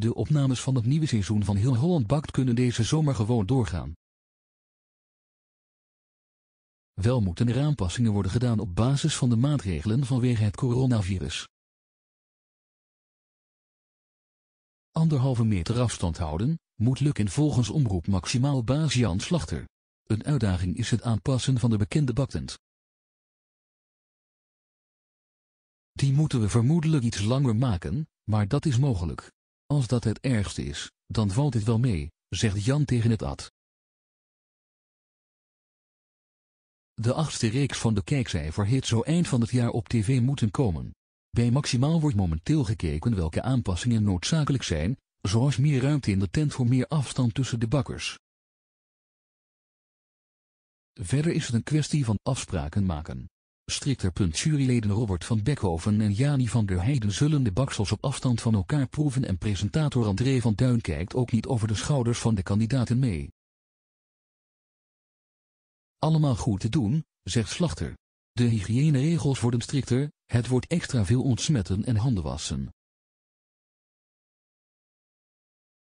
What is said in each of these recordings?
De opnames van het nieuwe seizoen van Heel Holland Bakt kunnen deze zomer gewoon doorgaan. Wel moeten er aanpassingen worden gedaan op basis van de maatregelen vanwege het coronavirus. Anderhalve meter afstand houden, moet lukken volgens omroep maximaal baas Jan Slachter. Een uitdaging is het aanpassen van de bekende baktent. Die moeten we vermoedelijk iets langer maken, maar dat is mogelijk. Als dat het ergste is, dan valt het wel mee, zegt Jan tegen het ad. De achtste reeks van de kijkcijfer heet zo eind van het jaar op tv moeten komen. Bij Maximaal wordt momenteel gekeken welke aanpassingen noodzakelijk zijn, zoals meer ruimte in de tent voor meer afstand tussen de bakkers. Verder is het een kwestie van afspraken maken. Strikter. Juryleden Robert van Beckhoven en Jani van der Heijden zullen de baksels op afstand van elkaar proeven en presentator André van Duin kijkt ook niet over de schouders van de kandidaten mee. Allemaal goed te doen, zegt Slachter. De hygiëneregels worden strikter, het wordt extra veel ontsmetten en handen wassen.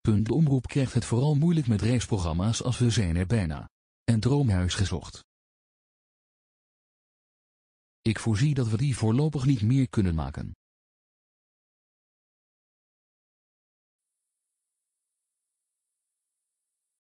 De omroep krijgt het vooral moeilijk met reisprogramma's als We zijn er bijna. En Droomhuis gezocht. Ik voorzie dat we die voorlopig niet meer kunnen maken.